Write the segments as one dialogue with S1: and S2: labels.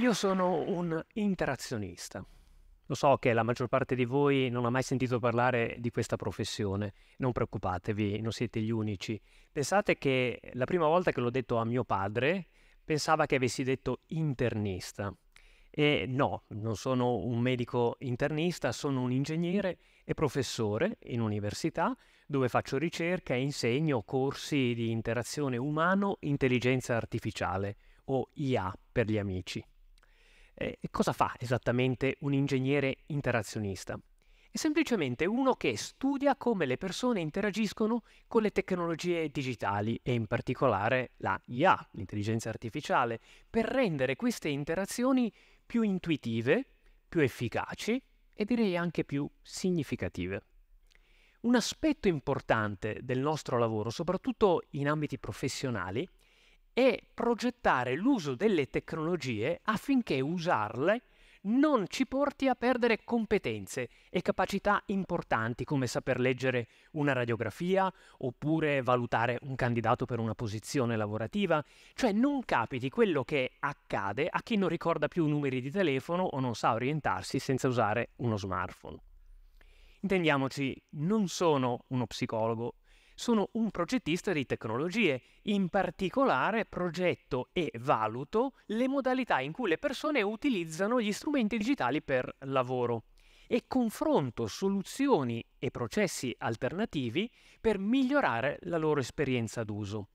S1: Io sono un interazionista. Lo so che la maggior parte di voi non ha mai sentito parlare di questa professione, non preoccupatevi, non siete gli unici. Pensate che la prima volta che l'ho detto a mio padre, pensava che avessi detto internista. E no, non sono un medico internista, sono un ingegnere e professore in università dove faccio ricerca e insegno corsi di interazione umano-intelligenza artificiale o IA per gli amici. Eh, cosa fa esattamente un ingegnere interazionista? È semplicemente uno che studia come le persone interagiscono con le tecnologie digitali e in particolare la IA, l'intelligenza artificiale, per rendere queste interazioni più intuitive, più efficaci e direi anche più significative. Un aspetto importante del nostro lavoro, soprattutto in ambiti professionali, e progettare l'uso delle tecnologie affinché usarle non ci porti a perdere competenze e capacità importanti come saper leggere una radiografia oppure valutare un candidato per una posizione lavorativa, cioè non capiti quello che accade a chi non ricorda più numeri di telefono o non sa orientarsi senza usare uno smartphone. Intendiamoci, non sono uno psicologo sono un progettista di tecnologie, in particolare progetto e valuto le modalità in cui le persone utilizzano gli strumenti digitali per lavoro e confronto soluzioni e processi alternativi per migliorare la loro esperienza d'uso,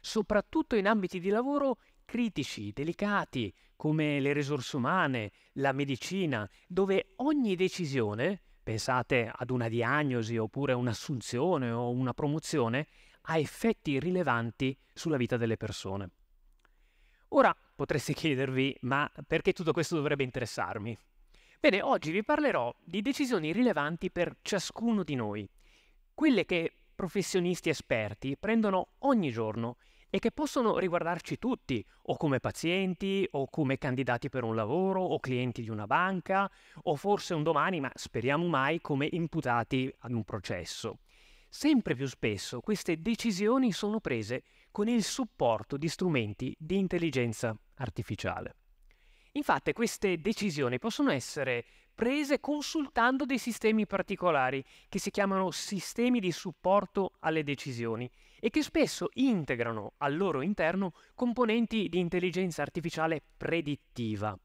S1: soprattutto in ambiti di lavoro critici, delicati, come le risorse umane, la medicina, dove ogni decisione pensate ad una diagnosi oppure un'assunzione o una promozione, ha effetti rilevanti sulla vita delle persone. Ora potreste chiedervi, ma perché tutto questo dovrebbe interessarmi? Bene, oggi vi parlerò di decisioni rilevanti per ciascuno di noi, quelle che professionisti esperti prendono ogni giorno e che possono riguardarci tutti, o come pazienti, o come candidati per un lavoro, o clienti di una banca, o forse un domani, ma speriamo mai, come imputati ad un processo. Sempre più spesso queste decisioni sono prese con il supporto di strumenti di intelligenza artificiale. Infatti queste decisioni possono essere prese consultando dei sistemi particolari che si chiamano sistemi di supporto alle decisioni e che spesso integrano al loro interno componenti di intelligenza artificiale predittiva.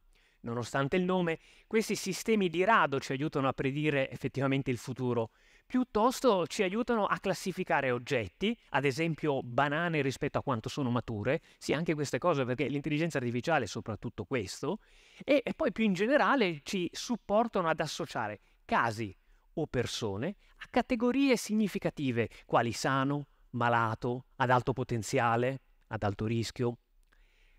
S1: Nonostante il nome, questi sistemi di rado ci aiutano a predire effettivamente il futuro, piuttosto ci aiutano a classificare oggetti, ad esempio banane rispetto a quanto sono mature, sì anche queste cose perché l'intelligenza artificiale è soprattutto questo, e, e poi più in generale ci supportano ad associare casi o persone a categorie significative quali sano, malato, ad alto potenziale, ad alto rischio.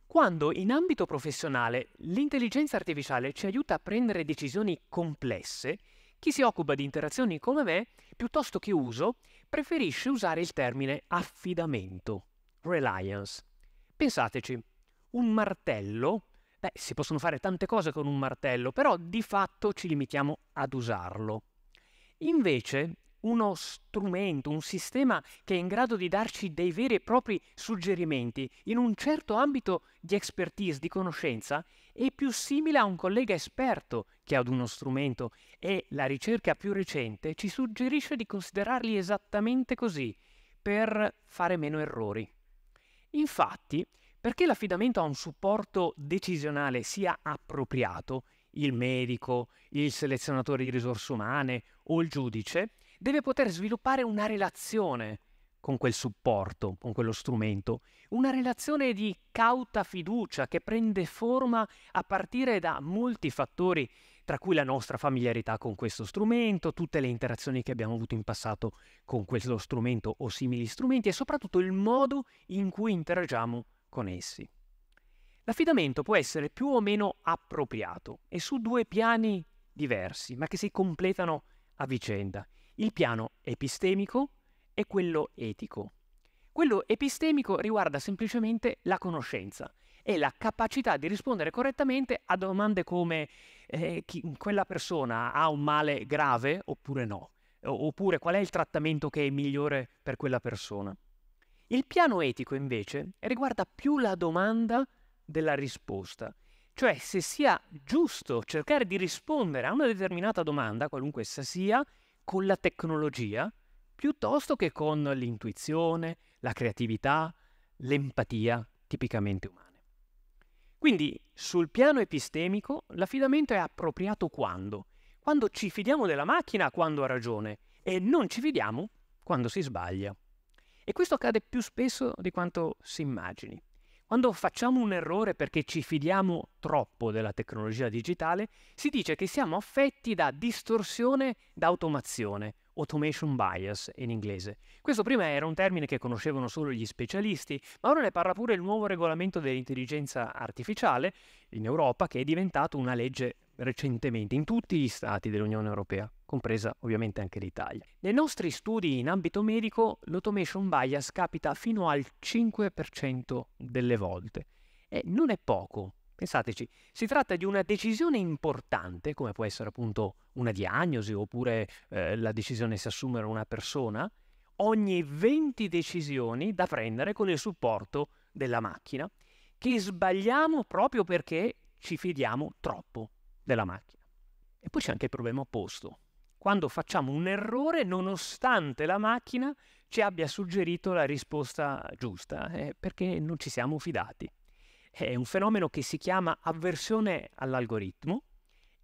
S1: Quando in ambito professionale l'intelligenza artificiale ci aiuta a prendere decisioni complesse, chi si occupa di interazioni come me, piuttosto che uso, preferisce usare il termine affidamento, reliance. Pensateci, un martello, beh, si possono fare tante cose con un martello, però di fatto ci limitiamo ad usarlo. Invece, uno strumento, un sistema che è in grado di darci dei veri e propri suggerimenti in un certo ambito di expertise, di conoscenza, è più simile a un collega esperto che ad uno strumento e la ricerca più recente ci suggerisce di considerarli esattamente così, per fare meno errori. Infatti, perché l'affidamento a un supporto decisionale sia appropriato, il medico, il selezionatore di risorse umane o il giudice, deve poter sviluppare una relazione con quel supporto, con quello strumento, una relazione di cauta fiducia che prende forma a partire da molti fattori, tra cui la nostra familiarità con questo strumento, tutte le interazioni che abbiamo avuto in passato con questo strumento o simili strumenti e soprattutto il modo in cui interagiamo con essi. L'affidamento può essere più o meno appropriato e su due piani diversi, ma che si completano a vicenda. Il piano epistemico e quello etico. Quello epistemico riguarda semplicemente la conoscenza e la capacità di rispondere correttamente a domande come eh, chi, quella persona ha un male grave oppure no, oppure qual è il trattamento che è migliore per quella persona. Il piano etico invece riguarda più la domanda della risposta, cioè se sia giusto cercare di rispondere a una determinata domanda, qualunque essa sia, con la tecnologia piuttosto che con l'intuizione, la creatività, l'empatia tipicamente umane. Quindi sul piano epistemico l'affidamento è appropriato quando? Quando ci fidiamo della macchina quando ha ragione e non ci fidiamo quando si sbaglia. E questo accade più spesso di quanto si immagini. Quando facciamo un errore perché ci fidiamo troppo della tecnologia digitale, si dice che siamo affetti da distorsione d'automazione, automation bias in inglese. Questo prima era un termine che conoscevano solo gli specialisti, ma ora ne parla pure il nuovo regolamento dell'intelligenza artificiale in Europa che è diventato una legge recentemente in tutti gli stati dell'Unione Europea compresa ovviamente anche l'Italia. Nei nostri studi in ambito medico l'automation bias capita fino al 5% delle volte e non è poco. Pensateci, si tratta di una decisione importante, come può essere appunto una diagnosi oppure eh, la decisione se assumere una persona, ogni 20 decisioni da prendere con il supporto della macchina, che sbagliamo proprio perché ci fidiamo troppo della macchina. E poi c'è anche il problema opposto, quando facciamo un errore nonostante la macchina ci abbia suggerito la risposta giusta, eh, perché non ci siamo fidati. È un fenomeno che si chiama avversione all'algoritmo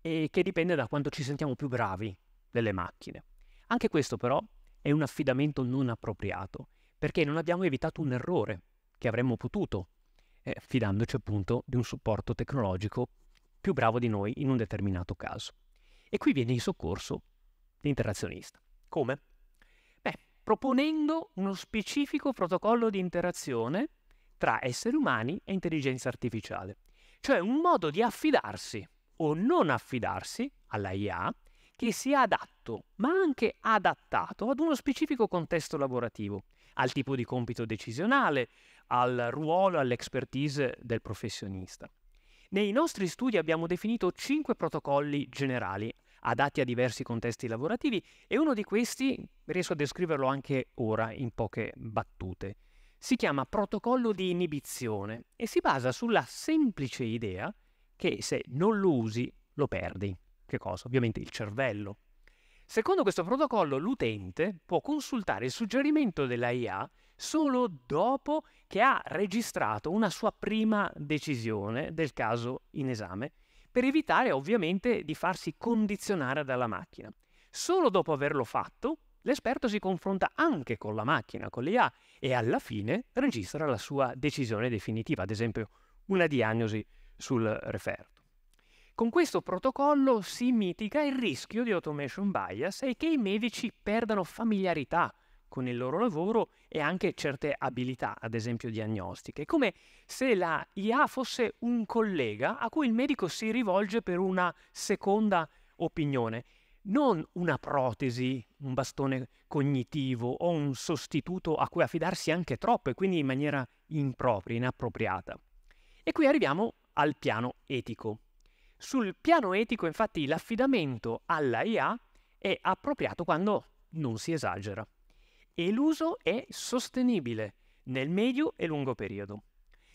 S1: e che dipende da quanto ci sentiamo più bravi delle macchine. Anche questo però è un affidamento non appropriato, perché non abbiamo evitato un errore che avremmo potuto, eh, fidandoci appunto di un supporto tecnologico più bravo di noi in un determinato caso. E qui viene in soccorso l'interazionista. Come? Beh, proponendo uno specifico protocollo di interazione tra esseri umani e intelligenza artificiale, cioè un modo di affidarsi o non affidarsi alla IA che sia adatto, ma anche adattato ad uno specifico contesto lavorativo, al tipo di compito decisionale, al ruolo, all'expertise del professionista. Nei nostri studi abbiamo definito cinque protocolli generali adatti a diversi contesti lavorativi e uno di questi riesco a descriverlo anche ora in poche battute. Si chiama protocollo di inibizione e si basa sulla semplice idea che se non lo usi lo perdi. Che cosa? Ovviamente il cervello. Secondo questo protocollo l'utente può consultare il suggerimento della IA solo dopo che ha registrato una sua prima decisione del caso in esame per evitare ovviamente di farsi condizionare dalla macchina. Solo dopo averlo fatto, l'esperto si confronta anche con la macchina, con l'IA, e alla fine registra la sua decisione definitiva, ad esempio una diagnosi sul referto. Con questo protocollo si mitiga il rischio di automation bias e che i medici perdano familiarità con il loro lavoro e anche certe abilità, ad esempio diagnostiche, come se la IA fosse un collega a cui il medico si rivolge per una seconda opinione, non una protesi, un bastone cognitivo o un sostituto a cui affidarsi anche troppo e quindi in maniera impropria, inappropriata. E qui arriviamo al piano etico. Sul piano etico, infatti, l'affidamento alla IA è appropriato quando non si esagera e l'uso è sostenibile nel medio e lungo periodo.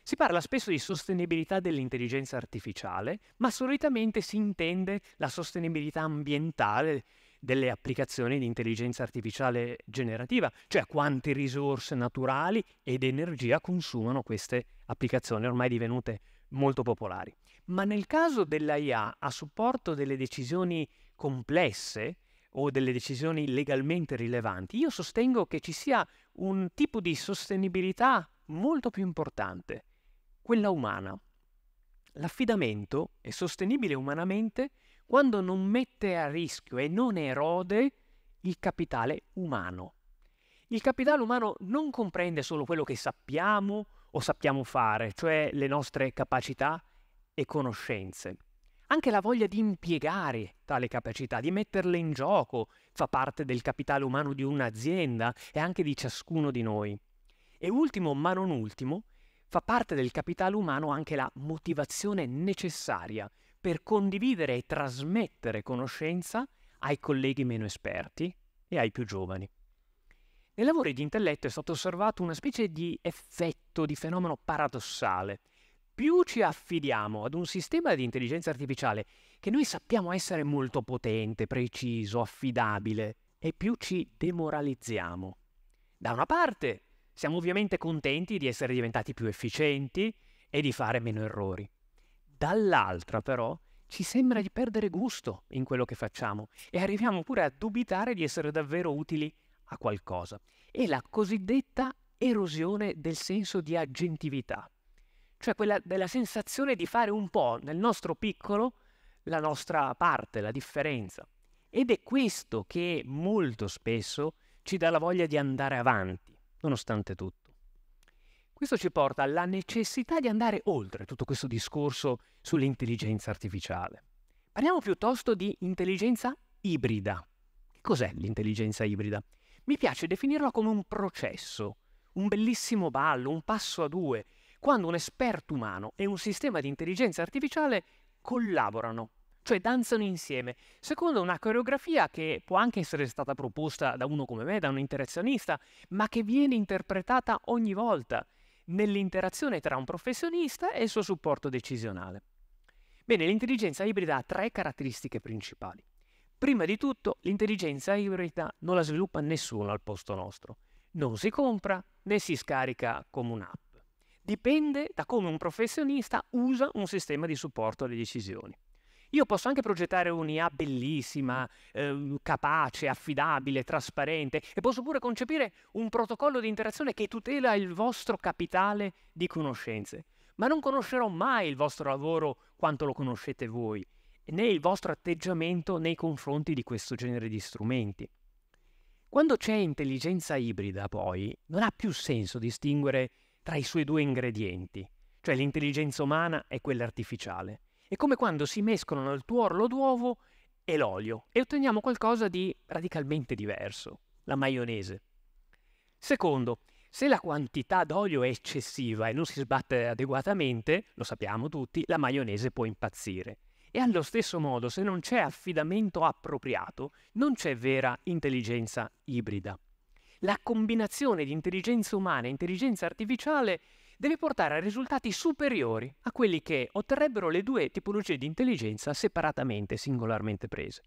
S1: Si parla spesso di sostenibilità dell'intelligenza artificiale, ma solitamente si intende la sostenibilità ambientale delle applicazioni di intelligenza artificiale generativa, cioè quante risorse naturali ed energia consumano queste applicazioni ormai divenute molto popolari. Ma nel caso dell'AIA a supporto delle decisioni complesse, o delle decisioni legalmente rilevanti, io sostengo che ci sia un tipo di sostenibilità molto più importante, quella umana. L'affidamento è sostenibile umanamente quando non mette a rischio e non erode il capitale umano. Il capitale umano non comprende solo quello che sappiamo o sappiamo fare, cioè le nostre capacità e conoscenze anche la voglia di impiegare tale capacità, di metterle in gioco, fa parte del capitale umano di un'azienda e anche di ciascuno di noi. E ultimo, ma non ultimo, fa parte del capitale umano anche la motivazione necessaria per condividere e trasmettere conoscenza ai colleghi meno esperti e ai più giovani. Nei lavori di intelletto è stato osservato una specie di effetto, di fenomeno paradossale – più ci affidiamo ad un sistema di intelligenza artificiale che noi sappiamo essere molto potente, preciso, affidabile, e più ci demoralizziamo. Da una parte, siamo ovviamente contenti di essere diventati più efficienti e di fare meno errori. Dall'altra, però, ci sembra di perdere gusto in quello che facciamo e arriviamo pure a dubitare di essere davvero utili a qualcosa. È la cosiddetta erosione del senso di agentività cioè quella della sensazione di fare un po' nel nostro piccolo la nostra parte, la differenza. Ed è questo che molto spesso ci dà la voglia di andare avanti, nonostante tutto. Questo ci porta alla necessità di andare oltre tutto questo discorso sull'intelligenza artificiale. Parliamo piuttosto di intelligenza ibrida. Che cos'è l'intelligenza ibrida? Mi piace definirla come un processo, un bellissimo ballo, un passo a due, quando un esperto umano e un sistema di intelligenza artificiale collaborano, cioè danzano insieme, secondo una coreografia che può anche essere stata proposta da uno come me, da un interazionista, ma che viene interpretata ogni volta nell'interazione tra un professionista e il suo supporto decisionale. Bene, l'intelligenza ibrida ha tre caratteristiche principali. Prima di tutto, l'intelligenza ibrida non la sviluppa nessuno al posto nostro. Non si compra né si scarica come un'app Dipende da come un professionista usa un sistema di supporto alle decisioni. Io posso anche progettare un'IA bellissima, eh, capace, affidabile, trasparente e posso pure concepire un protocollo di interazione che tutela il vostro capitale di conoscenze. Ma non conoscerò mai il vostro lavoro quanto lo conoscete voi, né il vostro atteggiamento nei confronti di questo genere di strumenti. Quando c'è intelligenza ibrida, poi, non ha più senso distinguere tra i suoi due ingredienti, cioè l'intelligenza umana e quella artificiale. È come quando si mescolano il tuorlo d'uovo e l'olio e otteniamo qualcosa di radicalmente diverso, la maionese. Secondo, se la quantità d'olio è eccessiva e non si sbatte adeguatamente, lo sappiamo tutti, la maionese può impazzire. E allo stesso modo, se non c'è affidamento appropriato, non c'è vera intelligenza ibrida la combinazione di intelligenza umana e intelligenza artificiale deve portare a risultati superiori a quelli che otterrebbero le due tipologie di intelligenza separatamente, singolarmente prese.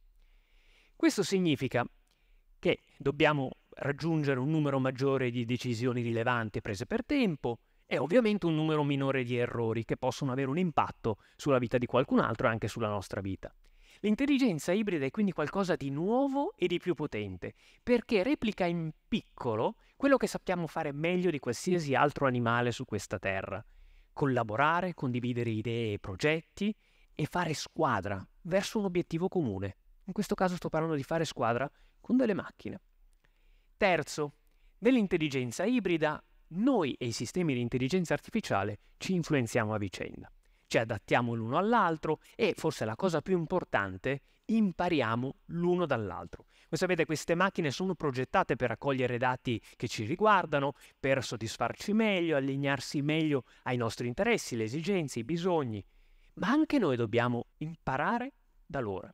S1: Questo significa che dobbiamo raggiungere un numero maggiore di decisioni rilevanti prese per tempo e ovviamente un numero minore di errori che possono avere un impatto sulla vita di qualcun altro e anche sulla nostra vita. L'intelligenza ibrida è quindi qualcosa di nuovo e di più potente, perché replica in piccolo quello che sappiamo fare meglio di qualsiasi altro animale su questa terra. Collaborare, condividere idee e progetti e fare squadra verso un obiettivo comune. In questo caso sto parlando di fare squadra con delle macchine. Terzo, nell'intelligenza ibrida noi e i sistemi di intelligenza artificiale ci influenziamo a vicenda ci adattiamo l'uno all'altro e, forse la cosa più importante, impariamo l'uno dall'altro. Come sapete, queste macchine sono progettate per raccogliere dati che ci riguardano, per soddisfarci meglio, allinearsi meglio ai nostri interessi, le esigenze, i bisogni, ma anche noi dobbiamo imparare da loro.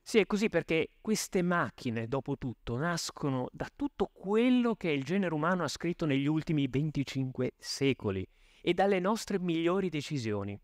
S1: Sì, è così perché queste macchine, dopo tutto, nascono da tutto quello che il genere umano ha scritto negli ultimi 25 secoli e dalle nostre migliori decisioni.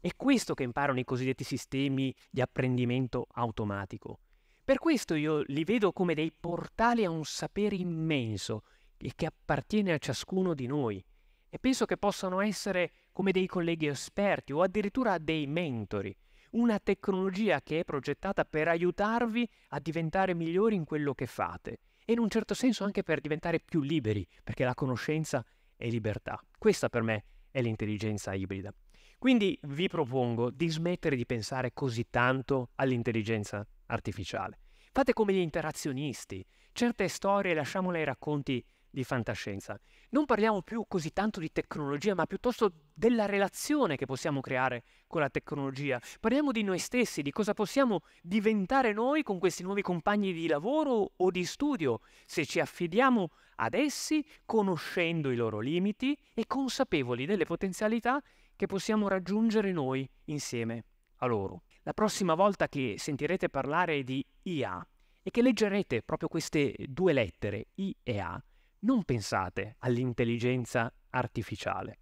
S1: È questo che imparano i cosiddetti sistemi di apprendimento automatico. Per questo io li vedo come dei portali a un sapere immenso e che appartiene a ciascuno di noi. E penso che possano essere come dei colleghi esperti o addirittura dei mentori. Una tecnologia che è progettata per aiutarvi a diventare migliori in quello che fate e in un certo senso anche per diventare più liberi, perché la conoscenza è e libertà. Questa per me è l'intelligenza ibrida. Quindi vi propongo di smettere di pensare così tanto all'intelligenza artificiale. Fate come gli interazionisti. Certe storie lasciamole ai racconti di fantascienza. Non parliamo più così tanto di tecnologia, ma piuttosto della relazione che possiamo creare con la tecnologia. Parliamo di noi stessi, di cosa possiamo diventare noi con questi nuovi compagni di lavoro o di studio, se ci affidiamo ad essi conoscendo i loro limiti e consapevoli delle potenzialità che possiamo raggiungere noi insieme a loro. La prossima volta che sentirete parlare di IA e che leggerete proprio queste due lettere, I e A, non pensate all'intelligenza artificiale,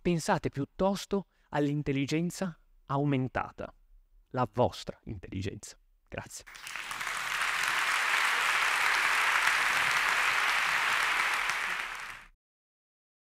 S1: pensate piuttosto all'intelligenza aumentata, la vostra intelligenza. Grazie.